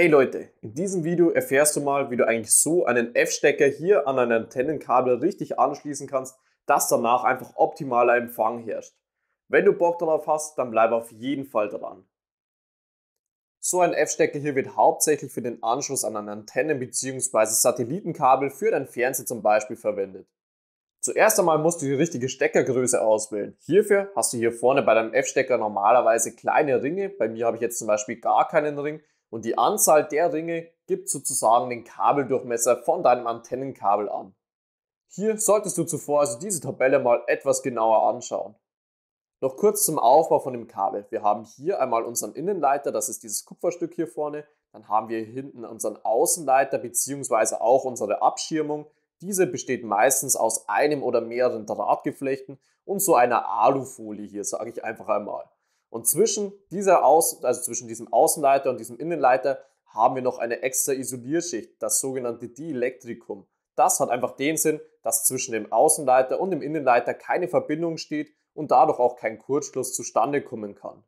Hey Leute, in diesem Video erfährst du mal, wie du eigentlich so einen F-Stecker hier an ein Antennenkabel richtig anschließen kannst, dass danach einfach optimaler Empfang herrscht. Wenn du Bock darauf hast, dann bleib auf jeden Fall dran. So ein F-Stecker hier wird hauptsächlich für den Anschluss an ein Antennen- bzw. Satellitenkabel für dein Fernseher zum Beispiel verwendet. Zuerst einmal musst du die richtige Steckergröße auswählen. Hierfür hast du hier vorne bei deinem F-Stecker normalerweise kleine Ringe. Bei mir habe ich jetzt zum Beispiel gar keinen Ring und die Anzahl der Ringe gibt sozusagen den Kabeldurchmesser von deinem Antennenkabel an. Hier solltest du zuvor also diese Tabelle mal etwas genauer anschauen. Noch kurz zum Aufbau von dem Kabel. Wir haben hier einmal unseren Innenleiter, das ist dieses Kupferstück hier vorne. Dann haben wir hinten unseren Außenleiter bzw. auch unsere Abschirmung. Diese besteht meistens aus einem oder mehreren Drahtgeflechten und so einer Alufolie hier, sage ich einfach einmal. Und zwischen, dieser Außen, also zwischen diesem Außenleiter und diesem Innenleiter haben wir noch eine extra Isolierschicht, das sogenannte Dielektrikum. Das hat einfach den Sinn, dass zwischen dem Außenleiter und dem Innenleiter keine Verbindung steht und dadurch auch kein Kurzschluss zustande kommen kann.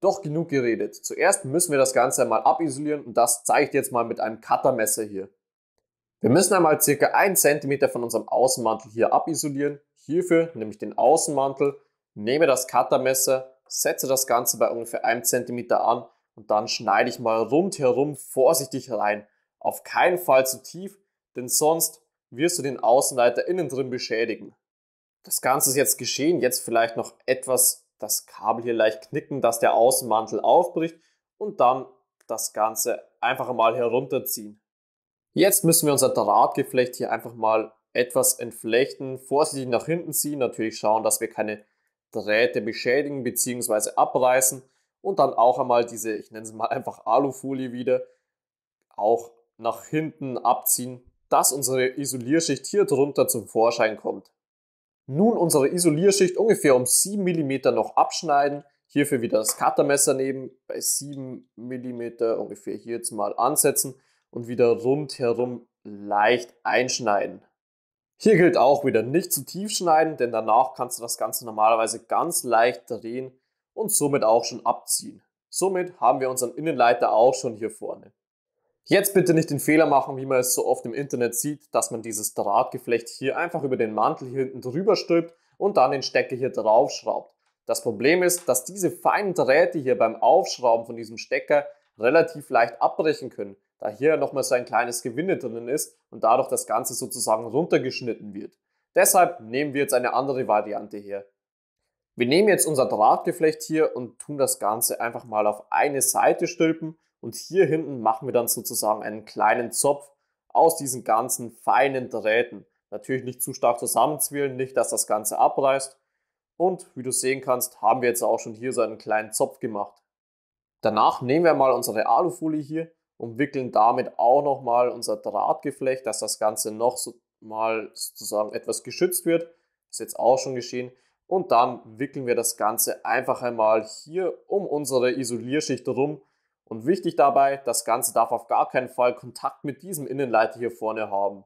Doch genug geredet. Zuerst müssen wir das Ganze einmal abisolieren und das zeige ich dir jetzt mal mit einem Cuttermesser hier. Wir müssen einmal ca. 1 cm von unserem Außenmantel hier abisolieren. Hierfür nehme ich den Außenmantel, nehme das Cuttermesser setze das Ganze bei ungefähr einem Zentimeter an und dann schneide ich mal rundherum vorsichtig rein. Auf keinen Fall zu tief, denn sonst wirst du den Außenleiter innen drin beschädigen. Das Ganze ist jetzt geschehen, jetzt vielleicht noch etwas das Kabel hier leicht knicken, dass der Außenmantel aufbricht und dann das Ganze einfach mal herunterziehen. Jetzt müssen wir unser Drahtgeflecht hier einfach mal etwas entflechten, vorsichtig nach hinten ziehen, natürlich schauen, dass wir keine Drähte beschädigen bzw. abreißen und dann auch einmal diese, ich nenne es mal einfach Alufolie wieder, auch nach hinten abziehen, dass unsere Isolierschicht hier drunter zum Vorschein kommt. Nun unsere Isolierschicht ungefähr um 7 mm noch abschneiden, hierfür wieder das Cuttermesser nehmen, bei 7 mm ungefähr hier jetzt mal ansetzen und wieder rundherum leicht einschneiden. Hier gilt auch wieder nicht zu tief schneiden, denn danach kannst du das Ganze normalerweise ganz leicht drehen und somit auch schon abziehen. Somit haben wir unseren Innenleiter auch schon hier vorne. Jetzt bitte nicht den Fehler machen, wie man es so oft im Internet sieht, dass man dieses Drahtgeflecht hier einfach über den Mantel hier hinten drüber stülpt und dann den Stecker hier draufschraubt. Das Problem ist, dass diese feinen Drähte hier beim Aufschrauben von diesem Stecker relativ leicht abbrechen können da hier nochmal so ein kleines Gewinde drinnen ist und dadurch das Ganze sozusagen runtergeschnitten wird. Deshalb nehmen wir jetzt eine andere Variante her. Wir nehmen jetzt unser Drahtgeflecht hier und tun das Ganze einfach mal auf eine Seite stülpen und hier hinten machen wir dann sozusagen einen kleinen Zopf aus diesen ganzen feinen Drähten. Natürlich nicht zu stark zusammenzwirlen, nicht dass das Ganze abreißt. Und wie du sehen kannst, haben wir jetzt auch schon hier so einen kleinen Zopf gemacht. Danach nehmen wir mal unsere Alufolie hier umwickeln damit auch nochmal unser Drahtgeflecht, dass das Ganze noch so mal sozusagen etwas geschützt wird. Ist jetzt auch schon geschehen. Und dann wickeln wir das Ganze einfach einmal hier um unsere Isolierschicht rum. Und wichtig dabei, das Ganze darf auf gar keinen Fall Kontakt mit diesem Innenleiter hier vorne haben.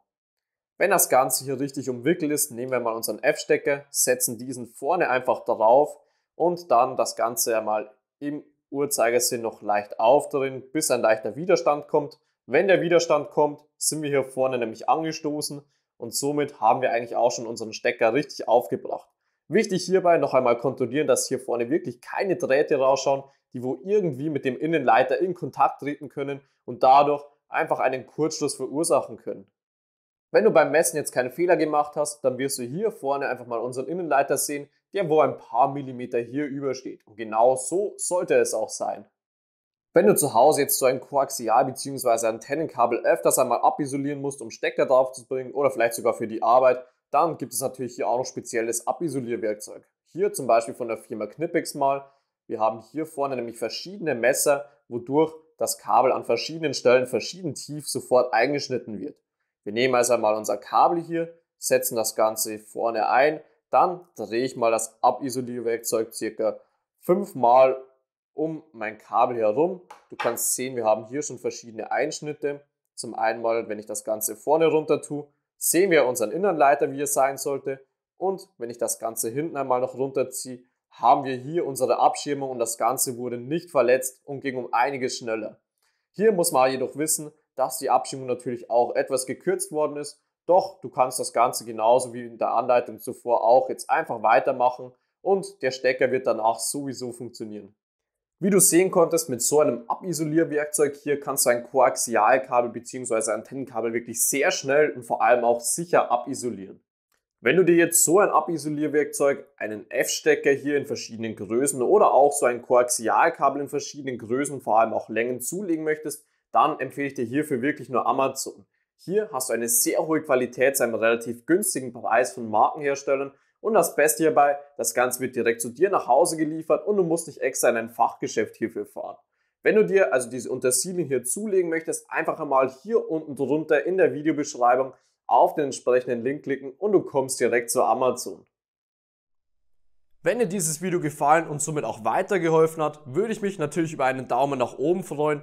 Wenn das Ganze hier richtig umwickelt ist, nehmen wir mal unseren F-Stecker, setzen diesen vorne einfach drauf und dann das Ganze einmal im Uhrzeigersinn noch leicht auf darin, bis ein leichter Widerstand kommt. Wenn der Widerstand kommt, sind wir hier vorne nämlich angestoßen und somit haben wir eigentlich auch schon unseren Stecker richtig aufgebracht. Wichtig hierbei noch einmal kontrollieren, dass hier vorne wirklich keine Drähte rausschauen, die wo irgendwie mit dem Innenleiter in Kontakt treten können und dadurch einfach einen Kurzschluss verursachen können. Wenn du beim Messen jetzt keinen Fehler gemacht hast, dann wirst du hier vorne einfach mal unseren Innenleiter sehen, der wo ein paar Millimeter hier übersteht. Und genau so sollte es auch sein. Wenn du zu Hause jetzt so ein Koaxial- bzw. Antennenkabel öfters einmal abisolieren musst, um Stecker drauf zu bringen oder vielleicht sogar für die Arbeit, dann gibt es natürlich hier auch noch spezielles Abisolierwerkzeug. Hier zum Beispiel von der Firma Knipex mal. Wir haben hier vorne nämlich verschiedene Messer, wodurch das Kabel an verschiedenen Stellen verschieden tief sofort eingeschnitten wird. Wir nehmen also einmal unser Kabel hier, setzen das Ganze vorne ein dann drehe ich mal das Abisolierwerkzeug circa fünfmal um mein Kabel herum. Du kannst sehen, wir haben hier schon verschiedene Einschnitte. Zum einen mal, wenn ich das Ganze vorne runter tue, sehen wir unseren Innenleiter, wie er sein sollte. Und wenn ich das Ganze hinten einmal noch runterziehe, haben wir hier unsere Abschirmung und das Ganze wurde nicht verletzt und ging um einiges schneller. Hier muss man jedoch wissen, dass die Abschirmung natürlich auch etwas gekürzt worden ist doch du kannst das Ganze genauso wie in der Anleitung zuvor auch jetzt einfach weitermachen und der Stecker wird danach sowieso funktionieren. Wie du sehen konntest, mit so einem Abisolierwerkzeug hier kannst du ein Koaxialkabel bzw. Antennenkabel wirklich sehr schnell und vor allem auch sicher abisolieren. Wenn du dir jetzt so ein Abisolierwerkzeug, einen F-Stecker hier in verschiedenen Größen oder auch so ein Koaxialkabel in verschiedenen Größen, vor allem auch Längen zulegen möchtest, dann empfehle ich dir hierfür wirklich nur Amazon. Hier hast du eine sehr hohe Qualität zu einem relativ günstigen Preis von Markenherstellern und das Beste hierbei, das Ganze wird direkt zu dir nach Hause geliefert und du musst nicht extra in ein Fachgeschäft hierfür fahren. Wenn du dir also diese Untersilien hier zulegen möchtest, einfach einmal hier unten drunter in der Videobeschreibung auf den entsprechenden Link klicken und du kommst direkt zu Amazon. Wenn dir dieses Video gefallen und somit auch weitergeholfen hat, würde ich mich natürlich über einen Daumen nach oben freuen